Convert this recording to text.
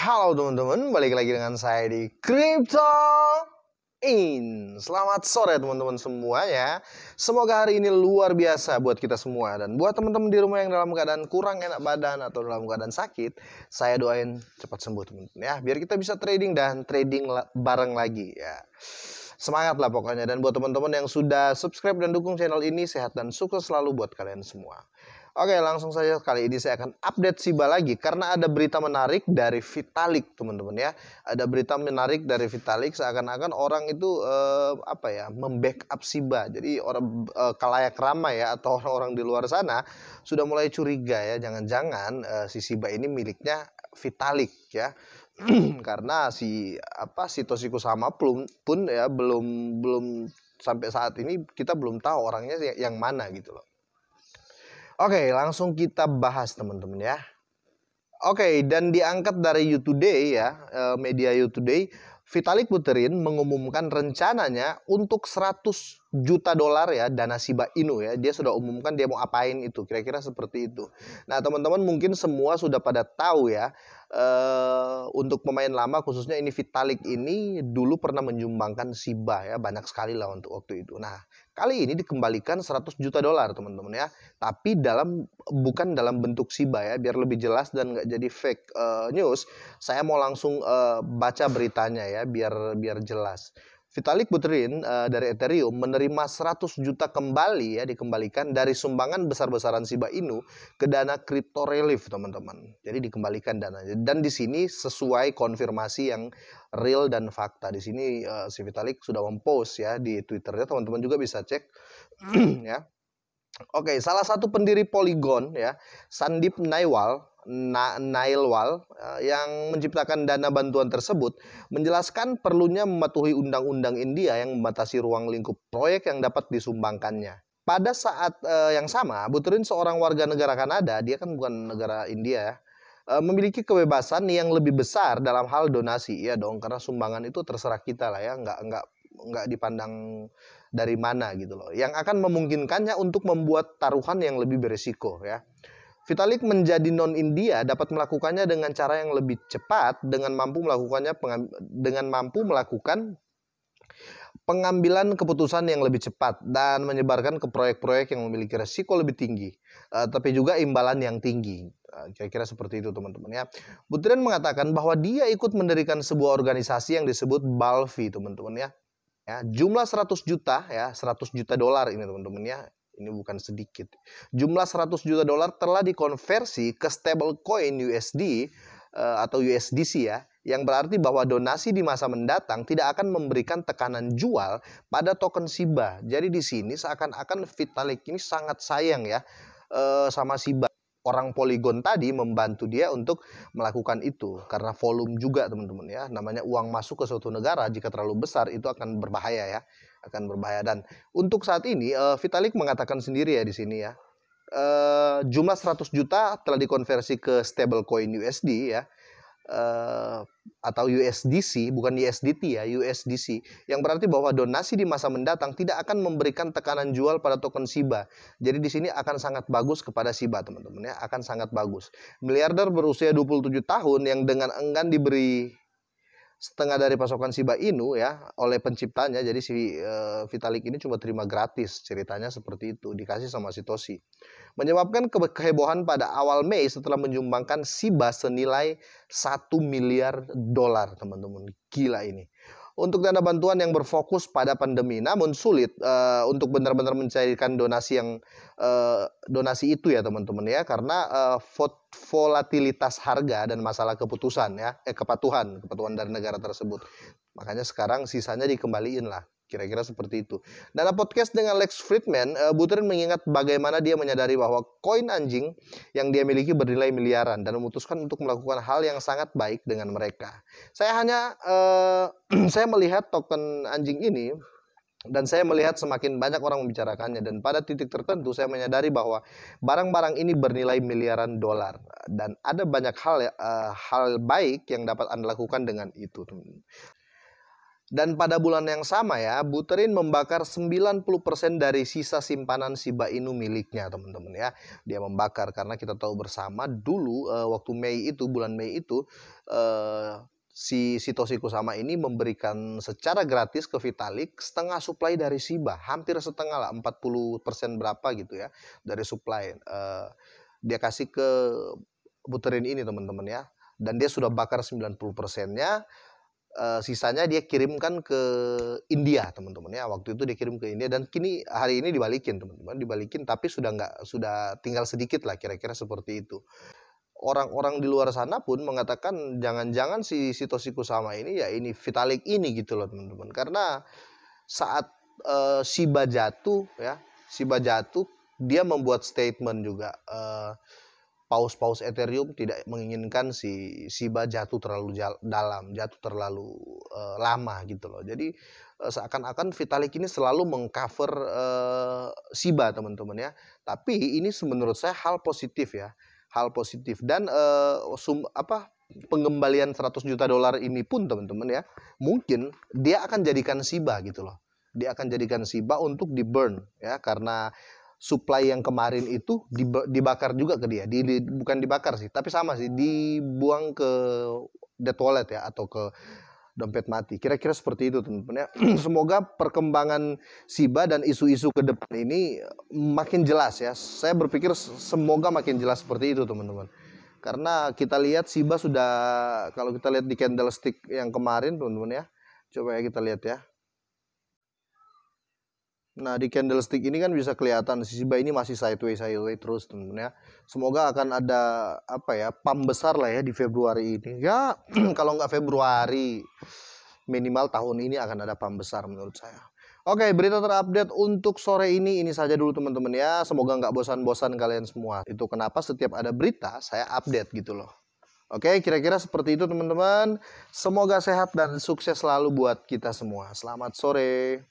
Halo teman-teman, balik lagi dengan saya di Crypto In. Selamat sore teman-teman semua ya Semoga hari ini luar biasa buat kita semua dan buat teman-teman di rumah yang dalam keadaan kurang enak badan atau dalam keadaan sakit, saya doain cepat sembuh teman-teman ya, biar kita bisa trading dan trading bareng lagi ya. Semangat lah pokoknya. Dan buat teman-teman yang sudah subscribe dan dukung channel ini, sehat dan sukses selalu buat kalian semua. Oke langsung saja kali ini saya akan update Siba lagi karena ada berita menarik dari Vitalik teman-teman ya. Ada berita menarik dari Vitalik seakan-akan orang itu eh, apa ya membackup Siba. Jadi orang eh, kalayak ramai ya atau orang-orang di luar sana sudah mulai curiga ya jangan-jangan eh, si Siba ini miliknya Vitalik ya. karena si apa si Toshiko sama pun pun ya belum belum sampai saat ini kita belum tahu orangnya yang mana gitu loh. Oke, langsung kita bahas teman-teman ya. Oke, dan diangkat dari You Today ya, eh, media You Today, Vitalik Buterin mengumumkan rencananya untuk 100 juta dolar ya dana Shiba Inu ya. Dia sudah umumkan dia mau apain itu, kira-kira seperti itu. Nah, teman-teman mungkin semua sudah pada tahu ya eh, untuk pemain lama khususnya ini Vitalik ini dulu pernah menyumbangkan Shiba ya banyak sekali lah untuk waktu itu. Nah, kali ini dikembalikan 100 juta dolar teman-teman ya. Tapi dalam bukan dalam bentuk Shiba ya biar lebih jelas dan nggak jadi fake eh, news, saya mau langsung eh, baca beritanya ya biar biar jelas. Vitalik Buterin uh, dari Ethereum menerima 100 juta kembali ya dikembalikan dari sumbangan besar-besaran Siba Inu ke dana Crypto Relief teman-teman. Jadi dikembalikan dana dan di sini sesuai konfirmasi yang real dan fakta. Di sini uh, si Vitalik sudah mempost ya di Twitternya teman-teman juga bisa cek ya. Oke, salah satu pendiri Polygon ya, Sandip Naiwal Nailwal eh, yang menciptakan dana bantuan tersebut menjelaskan perlunya mematuhi undang-undang India yang membatasi ruang lingkup proyek yang dapat disumbangkannya. Pada saat uh, yang sama, Buterin seorang warga negara Kanada, dia kan bukan negara India ya, uh, memiliki kebebasan yang lebih besar dalam hal donasi. Ya dong, karena sumbangan itu terserah kita lah ya, nggak nggak nggak dipandang dari mana gitu loh. Yang akan memungkinkannya untuk membuat taruhan yang lebih beresiko ya. Vitalik menjadi non-India dapat melakukannya dengan cara yang lebih cepat dengan mampu melakukannya dengan mampu melakukan pengambilan keputusan yang lebih cepat dan menyebarkan ke proyek-proyek yang memiliki resiko lebih tinggi, uh, tapi juga imbalan yang tinggi. kira eh, kira-kira seperti itu teman-teman ya. Butiran mengatakan bahwa dia ikut mendirikan sebuah organisasi yang disebut Balfi teman-teman ya. ya. Jumlah 100 juta ya, 100 juta dolar ini teman-teman ya. Ini bukan sedikit. Jumlah 100 juta dolar telah dikonversi ke stablecoin USD eh, atau USDC ya, yang berarti bahwa donasi di masa mendatang tidak akan memberikan tekanan jual pada token Shiba. Jadi di sini seakan-akan Vitalik ini sangat sayang ya eh, sama Shiba orang poligon tadi membantu dia untuk melakukan itu karena volume juga teman-teman ya namanya uang masuk ke suatu negara jika terlalu besar itu akan berbahaya ya akan berbahaya dan untuk saat ini uh, Vitalik mengatakan sendiri ya di sini ya uh, jumlah 100 juta telah dikonversi ke stablecoin USD ya uh, atau USDC bukan USDT ya USDC yang berarti bahwa donasi di masa mendatang tidak akan memberikan tekanan jual pada token SIBA Jadi di sini akan sangat bagus kepada SIBA teman-teman ya, akan sangat bagus. Miliarder berusia 27 tahun yang dengan enggan diberi setengah dari pasokan Shiba Inu ya oleh penciptanya. Jadi si e, Vitalik ini cuma terima gratis. Ceritanya seperti itu, dikasih sama si Menyebabkan ke kehebohan pada awal Mei setelah menyumbangkan Shiba senilai 1 miliar dolar, teman-teman. Gila ini untuk dana bantuan yang berfokus pada pandemi. Namun sulit uh, untuk benar-benar mencairkan donasi yang uh, donasi itu ya teman-teman ya karena uh, volatilitas harga dan masalah keputusan ya eh kepatuhan kepatuhan dari negara tersebut. Makanya sekarang sisanya dikembaliin lah Kira-kira seperti itu. Dalam podcast dengan Lex Friedman, eh, Buterin mengingat bagaimana dia menyadari bahwa koin anjing yang dia miliki bernilai miliaran dan memutuskan untuk melakukan hal yang sangat baik dengan mereka. Saya hanya uh, saya melihat token anjing ini dan saya melihat semakin banyak orang membicarakannya dan pada titik tertentu saya menyadari bahwa barang-barang ini bernilai miliaran dolar dan ada banyak hal uh, hal baik yang dapat Anda lakukan dengan itu. Dan pada bulan yang sama ya, Buterin membakar 90% dari sisa simpanan Shiba Inu miliknya teman-teman ya. Dia membakar karena kita tahu bersama dulu e, waktu Mei itu, bulan Mei itu, e, si Sitoshi Kusama ini memberikan secara gratis ke Vitalik setengah supply dari Shiba. Hampir setengah lah, 40% berapa gitu ya dari supply. E, dia kasih ke Buterin ini teman-teman ya. Dan dia sudah bakar 90%-nya Eh, sisanya dia kirimkan ke India teman-teman ya waktu itu dia kirim ke India dan kini hari ini dibalikin teman-teman dibalikin tapi sudah nggak sudah tinggal sedikit lah kira-kira seperti itu orang-orang di luar sana pun mengatakan jangan-jangan si Sitoshi Kusama ini ya ini Vitalik ini gitu loh teman-teman karena saat e, Shiba jatuh ya Shiba jatuh dia membuat statement juga eh, paus-paus Ethereum tidak menginginkan si Shiba jatuh terlalu jal, dalam, jatuh terlalu uh, lama gitu loh. Jadi uh, seakan-akan Vitalik ini selalu mengcover uh, Shiba teman-teman ya. Tapi ini menurut saya hal positif ya, hal positif dan uh, sum, apa pengembalian 100 juta dolar ini pun teman-teman ya, mungkin dia akan jadikan Shiba gitu loh dia akan jadikan Siba untuk di burn ya karena supply yang kemarin itu dibakar juga ke dia. Di, di, bukan dibakar sih, tapi sama sih, dibuang ke dead wallet ya atau ke dompet mati. Kira-kira seperti itu teman-teman ya. Semoga perkembangan SIBA dan isu-isu ke depan ini makin jelas ya. Saya berpikir semoga makin jelas seperti itu teman-teman. Karena kita lihat SIBA sudah kalau kita lihat di candlestick yang kemarin teman-teman ya. Coba ya kita lihat ya. Nah di candlestick ini kan bisa kelihatan Shiba ini masih sideways sideways terus temen ya. Semoga akan ada apa ya pam besar lah ya di Februari ini. Ya kalau nggak Februari minimal tahun ini akan ada pam besar menurut saya. Oke berita terupdate untuk sore ini ini saja dulu teman-teman ya. Semoga nggak bosan-bosan kalian semua. Itu kenapa setiap ada berita saya update gitu loh. Oke, kira-kira seperti itu teman-teman. Semoga sehat dan sukses selalu buat kita semua. Selamat sore.